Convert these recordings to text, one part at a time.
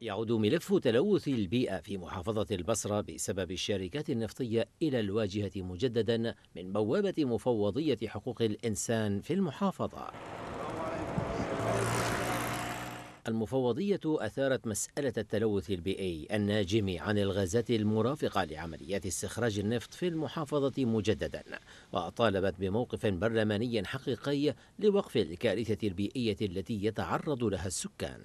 يعود ملف تلوث البيئة في محافظة البصرة بسبب الشركات النفطية إلى الواجهة مجددا من بوابة مفوضية حقوق الإنسان في المحافظة. المفوضية أثارت مسألة التلوث البيئي الناجم عن الغازات المرافقة لعمليات استخراج النفط في المحافظة مجددا وطالبت بموقف برلماني حقيقي لوقف الكارثة البيئية التي يتعرض لها السكان.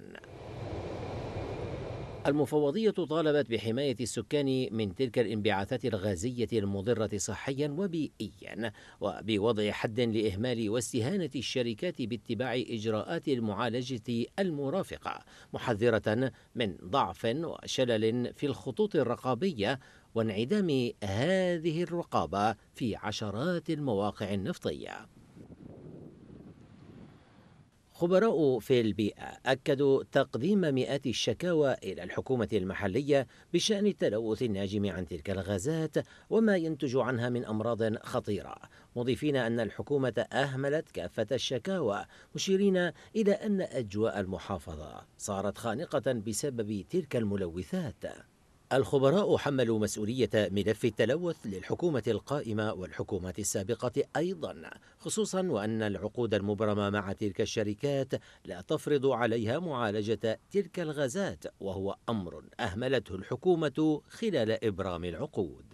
المفوضية طالبت بحماية السكان من تلك الانبعاثات الغازية المضرة صحيا وبيئيا وبوضع حد لإهمال واستهانة الشركات باتباع إجراءات المعالجة المرافقة محذرة من ضعف وشلل في الخطوط الرقابية وانعدام هذه الرقابة في عشرات المواقع النفطية خبراء في البيئة أكدوا تقديم مئات الشكاوى إلى الحكومة المحلية بشأن التلوث الناجم عن تلك الغازات وما ينتج عنها من أمراض خطيرة مضيفين أن الحكومة أهملت كافة الشكاوى مشيرين إلى أن أجواء المحافظة صارت خانقة بسبب تلك الملوثات الخبراء حملوا مسؤولية ملف التلوث للحكومة القائمة والحكومات السابقة أيضا خصوصا وأن العقود المبرمة مع تلك الشركات لا تفرض عليها معالجة تلك الغازات وهو أمر أهملته الحكومة خلال إبرام العقود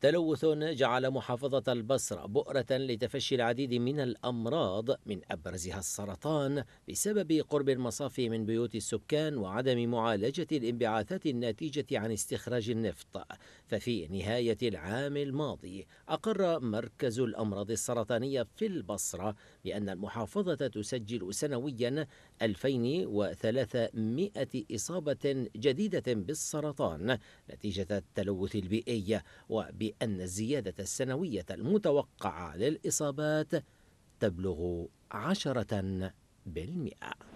تلوث جعل محافظة البصرة بؤرة لتفشي العديد من الأمراض من أبرزها السرطان بسبب قرب المصافي من بيوت السكان وعدم معالجة الانبعاثات الناتجة عن استخراج النفط ففي نهاية العام الماضي أقر مركز الأمراض السرطانية في البصرة بأن المحافظة تسجل سنويا 2300 إصابة جديدة بالسرطان نتيجة التلوث البيئي وب أن الزيادة السنوية المتوقعة للإصابات تبلغ عشرة بالمئة